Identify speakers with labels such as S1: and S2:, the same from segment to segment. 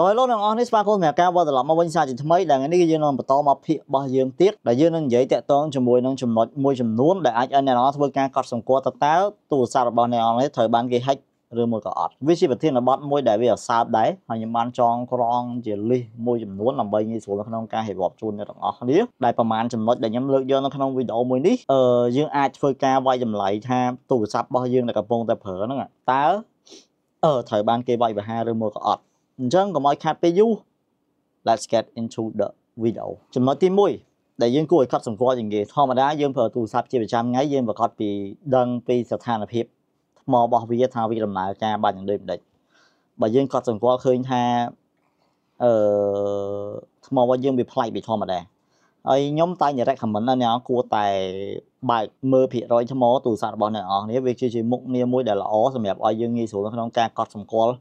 S1: សម្រាប់លោកអ្នកអស់នេះស្វាគមន៍សម្រាប់ការវត្តត្រឡប់មកវិញសារជាថ្មីដែលថ្ងៃនេះយើងនឹងបន្តមកភាគរបស់យើងទៀតដែលយើងនឹងនិយាយតាក់ទងជាមួយនឹងចំណុចមួយចំនួនដែលអាចឲ្យអ្នកនរធ្វើការកត់សម្គាល់តើតើទូរស័ព្ទរបស់អ្នកអស់នេះត្រូវបានគេ hack ឬមួយក៏អត់វាជាប្រធានបទមួយដែលវាអសើបដែរហើយខ្ញុំបានចងក្រងជាលិសមួយចំនួនដើម្បីងាយស្រួលនៅក្នុងការហេវបជូនអ្នកទាំងអស់គ្នាដែលប្រហែលចំណុចដែលខ្ញុំលើកយកនៅក្នុងវីដេអូមួយនេះអឺយើងអាចធ្វើការវាយចម្លៃថាទូរស័ព្ទរបស់យើងដែលកំពុងតែប្រើហ្នឹងតើអឺត្រូវបានគេវាយប្រហារឬមួយក៏អត់អញ្ចឹងកុំឲ្យខាតពេលយូរ Let's get into the video ចំណុចទី1ដែលយើងគួរឲ្យកត់សម្គាល់ជាងគេធម្មតាយើងប្រើទូរស័ព្ទជាប្រចាំថ្ងៃយើងប្រកាសពីដឹងពីស្ថានភាពថ្មរបស់វាថាវាដំណើរការបានយ៉ាងដូចម្ដេចបើយើងកត់សម្គាល់ឃើញថាអឺថ្មរបស់យើងវាប្លែកពីធម្មតាហើយខ្ញុំតែងតែ recommend ដល់អ្នកគួរតែបើកមើលភាគរយថ្មទូរស័ព្ទរបស់អ្នកនរនេះវាគឺជាមុខងារមួយដែលល្អសម្រាប់ឲ្យយើងងាយស្រួលក្នុងការកត់សម្គាល់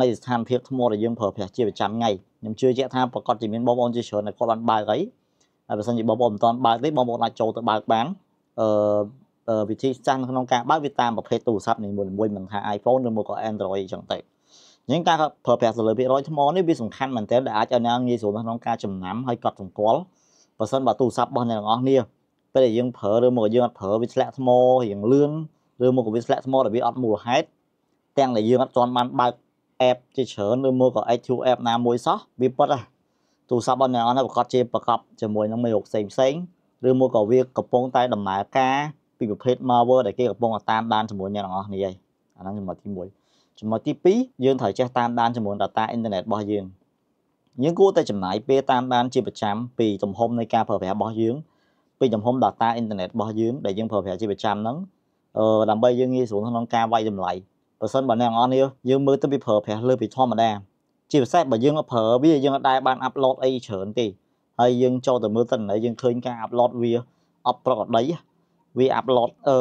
S1: នៃស្ថានភាពធ្ងន់ដែលយើងប្រើប្រាស់ជាប្រចាំថ្ងៃខ្ញុំជឿជាក់ថាប្រកបជាមានបងប្អូនជាច្រើនដែលគាត់បានបើកអីហើយបើសិនជាបងប្អូនមិនទាន់បើកទេបងប្អូនអាចចូលទៅបើកបានអឺវិធីសាស្ត្រក្នុងការបើកវាតាមប្រភេទទូរស័ព្ទនីមួយៗមិនថា iPhone ឬមកក៏ Android អញ្ចឹងទៅអញ្ចឹងការប្រើប្រាស់ទៅលើពាក្យរយថ្មនេះវាសំខាន់មែនទែនដែលអាចឲ្យអ្នកងាយស្រួលក្នុងការចំណាំហើយកត់សម្គាល់បើសិនបើទូរស័ព្ទរបស់អ្នកទាំងអស់គ្នាពេលដែលយើងប្រើឬមកយើងអត់ប្រើវាឆ្លាក់ថ្មរៀងលឿនឬមកវាឆ្លាក់ថ្មដែលវាអត់មូលហេតុទាំងដែលយើងអត់ទាន់បានបើក app ជាច្រើនឬមួយក៏ IQ app ណាមួយសោះវាពិតហ่ะទូរស័ព្ទរបស់អ្នកនរប្រកាសជាប្រកបជាមួយនឹងមេរោគផ្សេងផ្សេងឬមួយក៏វាកំពុងតែដំណើរការពីប្រភេទ malware ដែលគេកំពុងតាមដានជាមួយអ្នកនរនេះឯងអាហ្នឹងចំណុចទី1ចំណុចទី2យើងត្រូវចេះតាមដានជាមួយ data internet របស់យើងយើងគួរតែចំណាយពេលតាមដានជាប្រចាំពីទំហំនៃការប្រើប្រាស់របស់យើងពីទំហំ data internet របស់យើងដែលយើងប្រើប្រាស់ជាប្រចាំហ្នឹងអឺដើម្បីយើងងាយស្រួលក្នុងការវាយតម្លៃបើសិនបើអ្នកទាំងអស់នេះយើងមើលទៅវាប្រើប្រាស់លើពីធម្មតាជាពិសេសបើយើងប្រើវាយើងអត់ដែរបានអាប់ឡូតអីច្រើនទេហើយយើងចូលទៅមើលតន័យយើងឃើញការអាប់ឡូតវាអត់ប្រកដីវាអាប់ឡូតអឺ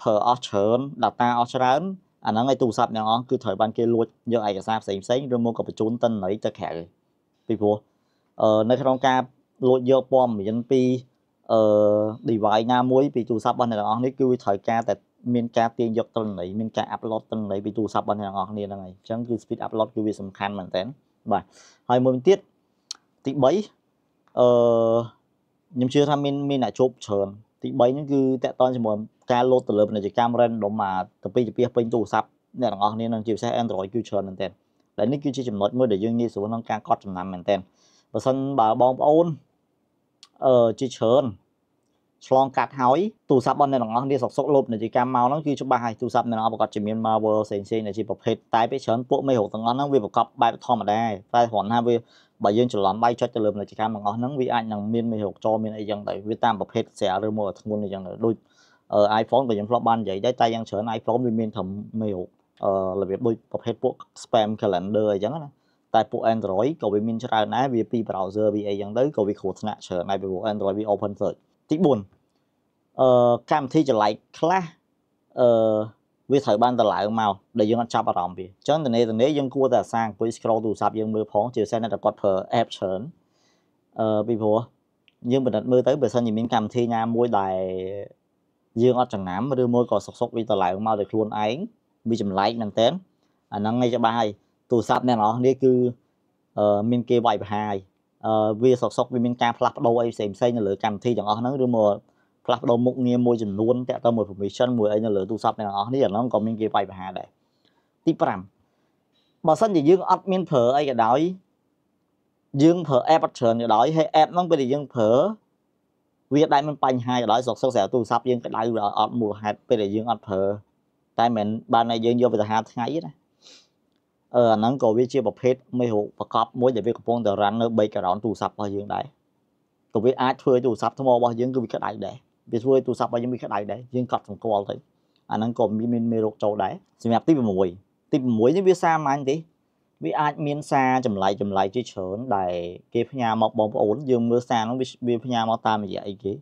S1: ប្រើអស់ច្រើន data អស់ច្រើនអាហ្នឹងឯទូរស័ព្ទអ្នកអង្គគឺត្រូវបានគេលួចយកឯកសារផ្សេងផ្សេងឬមកក៏បញ្ជូនតន័យទៅក្រៅពីព្រោះអឺនៅក្នុងការលួចយកព័ត៌មានពីអឺ device ណាមួយពីទូរស័ព្ទរបស់អ្នកអង្គនេះគឺវាត្រូវការតែមានការទាញយកទិន្នន័យមានការ upload ទិន្នន័យពីទូរស័ព្ទរបស់អ្នកនរគ្នាហ្នឹងហើយអញ្ចឹងគឺ speed upload គឺវាសំខាន់មែនតើបាទហើយមួយទៀតទី3អឺខ្ញុំជឿថាមានមានអ្នកជប់ច្រើនទី3ហ្នឹងគឺតកតងជាមួយការ load ទៅលើពាណិជ្ជកម្ម random មកទៅពីទៅពីពេញទូរស័ព្ទអ្នកនរគ្នានឹងជាពិសេស Android គឺច្រើនមែនតើតែនេះគឺជាចំណុចមួយដែលយើងងាយស្រួលក្នុងការកត់ចំណាំមែនតើបើសិនបើបងប្អូនអឺជាច្រើនឆ្លងកាត់ហើយទូរស័ព្ទរបស់អ្នកទាំងអស់គ្នាសុកសុកលុបនិតិកម្មមកហ្នឹងគឺច្បាស់ហើយទូរស័ព្ទអ្នកទាំងអស់ប្រកបជាមាន malware ផ្សេងផ្សេងដែលជាប្រភេទតែពេលច្រើនពួកមេរោគទាំងអស់ហ្នឹងវាប្រកបបែបធម្មតាតែគ្រាន់ថាវាបើយើងច្រឡំបាយចុចទៅលើនិតិកម្មទាំងអស់ហ្នឹងវាអាចនឹងមានមេរោគចូលមានអីចឹងដែរវាតាមប្រភេទស្រាលឬមកធ្ងន់អីចឹងដែរដូច iPhone ក៏យើងធ្លាប់បាននិយាយដែរតែយ៉ាងច្រើន iPhone វាមានត្រឹមមេរោគអឺរបៀបដូចប្រភេទពួក spam calendar អីចឹងណាតែពួក Android ក៏វាមានច្រើនដែរវាពី browser វាអីចឹងទៅក៏វាគ្រោះថ្នាក់ច្រើនដែរពីព្រោះ Android វា open source ទី4អឺកម្មវិធីចម្លែកខ្លះអឺវាត្រូវបានតម្លើងមកដែលយើងអត់ចាប់អារម្មណ៍វាអញ្ចឹងតនេតនេយើងគួរតែអាសាអង្គុយ scroll ទូរស័ព្ទយើងមើលផងជាពិសេសអ្នកដែលគាត់ប្រើ app ច្រើនអឺពីព្រោះយើងបណ្ឌិតមើលទៅបើសិនជាមានកម្មវិធីណាមួយដែលយើងអត់ចំណាំឬមួយក៏សុកសុកវាតម្លើងមកដោយខ្លួនឯងវាចម្លែកមែនតើអាហ្នឹងឯងច្បាស់ហើយទូរស័ព្ទអ្នកនរនេះគឺមានគេវាយប្រហារហើយវាសកសកវាមានការផ្លាស់ប្ដូរអីផ្សេងផ្សេងនៅលើកម្មវិធីទាំងអស់ហ្នឹងឬមកផ្លាស់ប្ដូរមុខងារមួយចំនួនតាក់ទងមួយ permission មួយអីនៅលើទូរស័ព្ទទាំងអស់នេះអាហ្នឹងក៏មានគេបាយប្រហាដែរទី5បើសិនជាយើងអត់មានប្រើអីក៏ដោយយើងប្រើ app ច្រើនក៏ដោយហើយ app ហ្នឹងពេលដែលយើងប្រើវាដែរមានបញ្ហាក៏ដោយសកសឹកស្រាវទូរស័ព្ទយើងក្តៅអត់មូលហេតុពេលដែលយើងអត់ប្រើតែមិនបានតែយើងយកទៅហាថ្ងៃណាអាហ្នឹងក៏វាជាប្រភេទមេរោគប្រកបមួយដែលវាកំពុងតែរ៉ាន់នៅ background ទូរស័ព្ទរបស់យើងដែរក៏វាអាចធ្វើឲ្យទូរស័ព្ទថ្មរបស់យើងគឺវាក្តៅដែរវាធ្វើឲ្យទូរស័ព្ទរបស់យើងវាក្តៅដែរយើងកត់សម្គាល់ទៅអាហ្នឹងក៏មានមេរោគចូលដែរសម្រាប់ទី6ទី6នេះវាសាមញ្ញទេវាអាចមានសារចម្លែកចម្លែកជាច្រើនដែលគេផ្ញើមកបងប្អូនយើងមើលសារហ្នឹងវាផ្ញើមកតាមរយៈអីគេ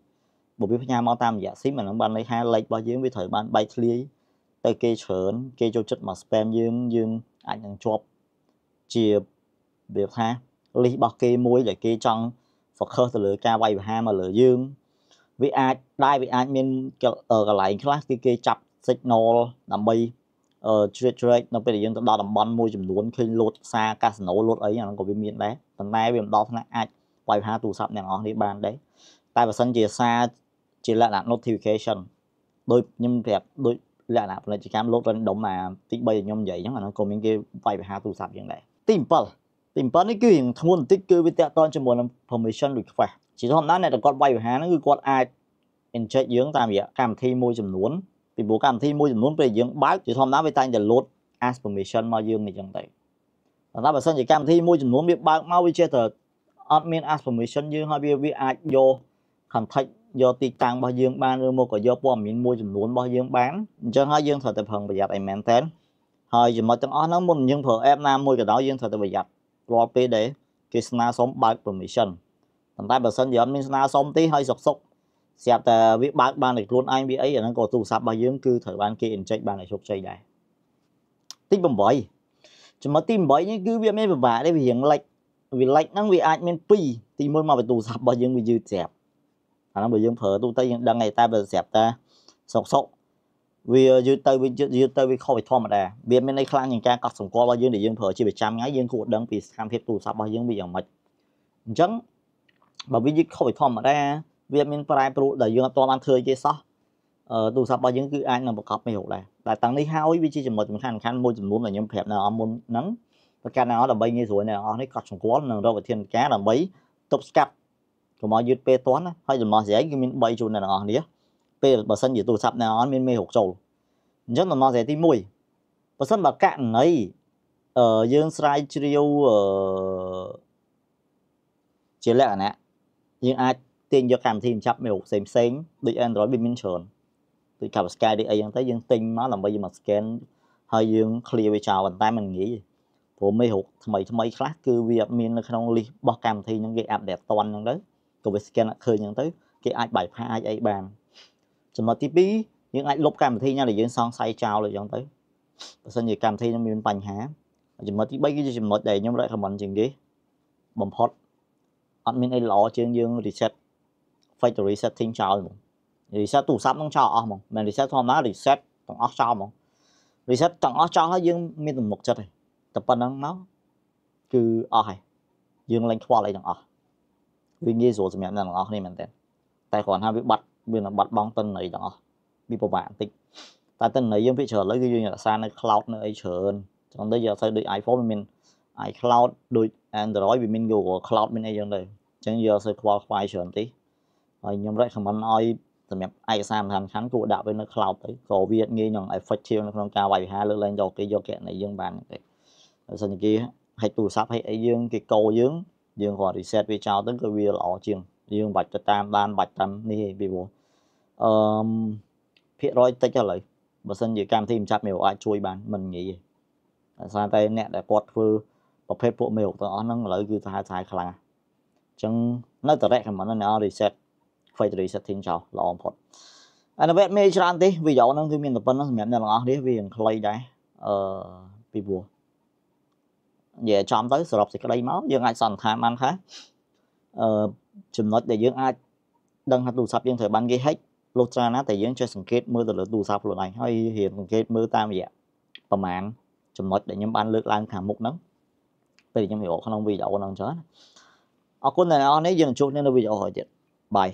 S1: បើវាផ្ញើមកតាមរយៈស៊ីមអាហ្នឹងបានន័យថាលេខរបស់យើងវាត្រូវបានបែកធ្លាយទៅគេច្រើនគេចូលចិត្តមក spam យើងយើងអាចនឹងជាប់ជាវាថា list របស់គេមួយដែលគេចង់ focus ទៅលើការវាយប្រហារមកលើយើងវាអាចដែរវាអាចមានកន្លែងខ្លះគឺគេចាប់ signal ដើម្បីជ្រៀតជ្រែកនៅពេលដែលយើងទៅដល់តំបន់មួយចំនួនឃើញលូតផ្សារកាស៊ីណូលូតអីអាហ្នឹងក៏វាមានដែរប៉ុន្តែវាមិនដល់ថ្នាក់អាចវាយប្រហារទូរស័ព្ទអ្នកនរនេះបានដែរតែបើសិនជាសារជាលក្ខណៈ notification ដូចខ្ញុំប្រាប់ដូចលក្ខណៈពាណិជ្ជកម្មលោក random អាទី3ខ្ញុំនិយាយអញ្ចឹងអានោះក៏មានគេវាយប្រហារទូរស័ព្ទយ៉ាងដែរទី7ទី7នេះគឺរឿងធ្ងន់បន្តិចគឺវាតកតងជាមួយនឹង permission request ជាធម្មតាអ្នកដែលគាត់វាយប្រហារហ្នឹងគឺគាត់អាច inject យើងតាមរយៈកម្មវិធីមួយចំនួនពីព្រោះកម្មវិធីមួយចំនួនពេលយើងបើកជាធម្មតាវាតែងតែ load ask permission មកយើងអញ្ចឹងទៅតែបើសិនជាកម្មវិធីមួយចំនួនវាបើកមកវាចេះតែអត់មាន ask permission យើងហើយវាវាអាចយក contact យកទីតាំងរបស់យើងបានឬមកក៏យកព័ត៌មានមួយចំនួនរបស់យើងបានអញ្ចឹងហើយយើងត្រូវតែប្រុងប្រយ័ត្នឲ្យមែនតើហើយចំណុចទាំងអស់ហ្នឹងមុនយើងប្រើ app ណាមួយក៏ដោយយើងត្រូវតែប្រយ័ត្នរាល់ពេលដែរគេស្នើសុំបើក permission ប៉ុន្តែបើសិនជាអត់មានស្នើសុំទេហើយសុកសុកស្រាប់តែវាបើកបានតែខ្លួនឯងវាអីអាហ្នឹងក៏ទូរស័ព្ទរបស់យើងគឺត្រូវបានគេ inject បានឲ្យជោគជ័យដែរទី8ចំណុចទី8នេះគឺវាមានពិបាកទេវារៀងលិចវាលិចហ្នឹងវាអាចមាន2ទី1មកពីទូរស័ព្ទរបស់យើងវាយឺតស្រាប់អាហ្នឹងបើយើងប្រើទូទៅយើងដឹងឯតែបើស្រាប់តែសុកសុកវាយឺតទៅវាយឺតទៅវាខុសពីធម្មតាវាមានន័យខ្លាំងជាងការកត់សម្គាល់របស់យើងដែលយើងប្រើជាប្រចាំថ្ងៃយើងគួរដឹងពីស្ថានភាពទូរស័ព្ទរបស់យើងវាយ៉ាងម៉េចអញ្ចឹងបើវាយឺតខុសពីធម្មតាវាមានប្រែប្រួលដែលយើងអត់ទាន់បានធ្វើទេសោះទូរស័ព្ទរបស់យើងគឺអាចនឹងបង្កប់មេរោគដែរតែតាំងនេះហើយវាជាចំណុចសំខាន់សំខាន់មួយចំនួនដែលខ្ញុំប្រាប់នៅអមុនហ្នឹងប្រការណាដើម្បីងាយស្រួលអ្នកនរអស់នេះកត់សម្គាល់និងរកវិធានការដើម្បីទប់ស្កាត់កុំឲ្យយឺតពេលតន់ណាហើយដំណោះស្រាយគឺមាន3ជូនអ្នកទាំងអស់គ្នាពេលបើសិនជាទូរស័ព្ទអ្នកអត់មានមេរោគចូលអញ្ចឹងដំណោះស្រាយទី1បើសិនបើករណីអឺយើងស្រាវជ្រាវអឺជាលក្ខណៈយើងអាចទាញយកកម្មវិធីចាប់មេរោគផ្សេងផ្សេងដូច Android វាមានច្រើនដូច Cover Sky ដូចអីហ្នឹងទៅយើងទិញមកដើម្បីយកមក scan ហើយយើង clear វាចោលប៉ុន្តែมันងាយទេព្រោះមេរោគថ្មីថ្មីខ្លះគឺវាអត់មាននៅក្នុង list របស់កម្មវិធីហ្នឹងគេ update តន់ហ្នឹងទៅក៏វា scan អត់ឃើញអញ្ចឹងទៅគេអាច bypass អាចអីបានចំណុចទី2យើងអាចលុបកម្មវិធីណាដែលយើងសង្ស័យចោលអញ្ចឹងទៅបើសិនជាកម្មវិធីនឹងមានបញ្ហាចំណុចទី3គឺជាចំណុចដែលខ្ញុំ recommend ជាងគេបំផុតអត់មានអីល្អជាងយើង reset factory setting ចោលហ្មង reset ទូរស័ព្ទនឹងចោលអស់ហ្មងមិន reset ធម្មតា reset ទាំងអស់ចោលហ្មង reset ទាំងអស់ចោលហើយយើងមានទំនុកចិត្តហើយតែប៉ុណ្្នឹងមកគឺអស់ហើយយើងលែងខ្វល់អីទាំងអស់វាងាយស្រួលសម្រាប់អ្នកទាំងអស់គ្នាមែនទែនតែគ្រាន់ថាវាបាត់វានឹងបាត់បង់តន័យទាំងអស់វាពិបាកបន្តិចតែតន័យយើងពីច្រើនឥឡូវគឺយើងរក្សានៅ cloud នៅអីច្រើនចឹងទៅយើងអត់ទៅដូច iPhone វាមាន iCloud ដូច Android វាមាន Google Cloud មានអីចឹងទៅចឹងយើងអត់ទៅខ្វល់ខ្វាយច្រើនទេហើយខ្ញុំ recommend ឲ្យសម្រាប់ឯកសារសំខាន់ៗគួរដាក់វានៅ cloud ទៅក៏វាងាយនឹង effective នៅក្នុងការវាយវិហារលើកឡើងយកគេយកគណនីយើងបានទេបើសិនជាគេហែកទូរស័ព្ទហែកអីយើងគេកោយើងយើងគាត់ reset វាចោលទៅគឺវាល្អជាងយើងបាច់ទៅតាមបានបាច់តាមនេះឯងពីព្រោះអឺភាគរយតិចឥឡូវបើសិនជាកម្មវិធីមិនចាប់មេរោគអាចជួយបានមិនងាយទេដោយសារតែអ្នកដែលគាត់ធ្វើប្រភេទពួកមេរោគទាំងអស់ហ្នឹងឥឡូវគឺសាហាវសាហាវខ្លាំងអញ្ចឹងនៅតែ recommend នៅ reset factory setting ចោលល្អបំផុតអានវេមេច្រើនទេវីដេអូហ្នឹងគឺមានតែប៉ុណ្្នឹងសម្រាប់អ្នកទាំងអស់នេះវាខ្លីដែរអឺពីព្រោះនិយាយចំទៅសរុបសេចក្តីមកយើងអាចសន្និដ្ឋានបានថាអឺចំណុចដែលយើងអាចដឹងថាទូរស័ព្ទយើងត្រូវបានគេ hack លុះត្រាណាតែយើងចេះសង្កេតមើលទៅលើទូរស័ព្ទខ្លួនឯងហើយរៀនសង្កេតមើលតាមរយៈប្រមាណចំណុចដែលខ្ញុំបានលើកឡើងខាងមុខហ្នឹងពេលខ្ញុំរៀបក្នុងវីដេអូហ្នឹងអញ្ចឹងអរគុណអ្នកនរនេះយើងជួបគ្នានៅវីដេអូក្រោយទៀតបាយ